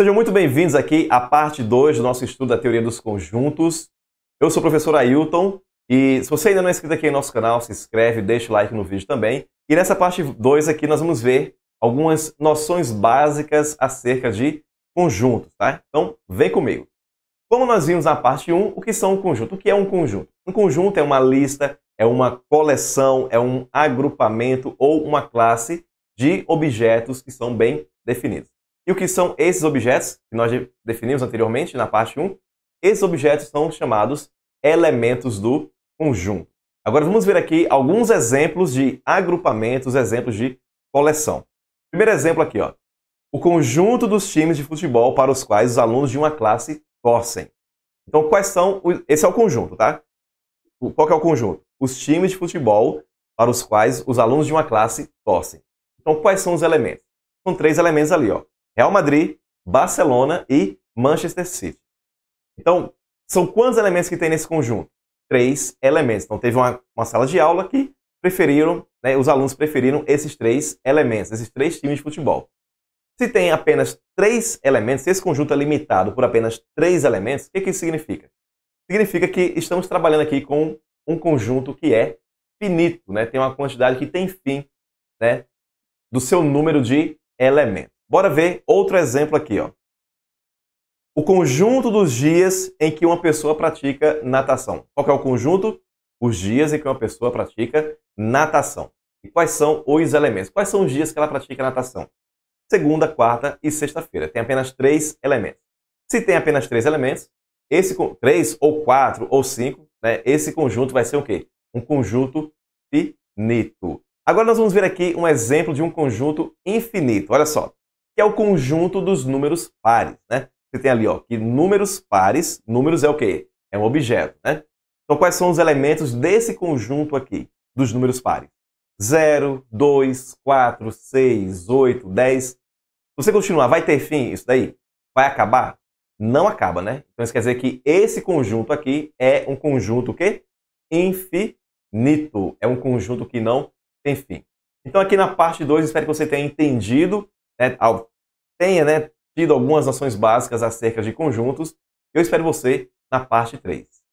Sejam muito bem-vindos aqui à parte 2 do nosso estudo da teoria dos conjuntos. Eu sou o professor Ailton e se você ainda não é inscrito aqui em nosso canal, se inscreve, deixa o like no vídeo também. E nessa parte 2 aqui nós vamos ver algumas noções básicas acerca de conjuntos, tá? Então, vem comigo. Como nós vimos na parte 1, um, o que são um conjunto? O que é um conjunto? Um conjunto é uma lista, é uma coleção, é um agrupamento ou uma classe de objetos que são bem definidos. E o que são esses objetos, que nós definimos anteriormente na parte 1? Esses objetos são chamados elementos do conjunto. Agora vamos ver aqui alguns exemplos de agrupamentos, exemplos de coleção. Primeiro exemplo aqui, ó. O conjunto dos times de futebol para os quais os alunos de uma classe torcem. Então, quais são. Esse é o conjunto, tá? Qual que é o conjunto? Os times de futebol para os quais os alunos de uma classe torcem. Então, quais são os elementos? São três elementos ali, ó. Real Madrid, Barcelona e Manchester City. Então, são quantos elementos que tem nesse conjunto? Três elementos. Então, teve uma, uma sala de aula que preferiram, né, os alunos preferiram esses três elementos, esses três times de futebol. Se tem apenas três elementos, se esse conjunto é limitado por apenas três elementos, o que, que isso significa? Significa que estamos trabalhando aqui com um conjunto que é finito, né? tem uma quantidade que tem fim né? do seu número de elementos. Bora ver outro exemplo aqui, ó. O conjunto dos dias em que uma pessoa pratica natação. Qual é o conjunto? Os dias em que uma pessoa pratica natação. E quais são os elementos? Quais são os dias que ela pratica natação? Segunda, quarta e sexta-feira. Tem apenas três elementos. Se tem apenas três elementos, esse três ou quatro ou cinco, né, esse conjunto vai ser o quê? Um conjunto finito. Agora nós vamos ver aqui um exemplo de um conjunto infinito. Olha só que é o conjunto dos números pares, né? Você tem ali, ó, que números pares, números é o quê? É um objeto, né? Então, quais são os elementos desse conjunto aqui, dos números pares? 0, 2, 4, 6, 8, 10. Se você continuar, vai ter fim isso daí? Vai acabar? Não acaba, né? Então, isso quer dizer que esse conjunto aqui é um conjunto o quê? Infinito. É um conjunto que não tem fim. Então, aqui na parte 2, espero que você tenha entendido né, tenha né, tido algumas noções básicas acerca de conjuntos. Eu espero você na parte 3.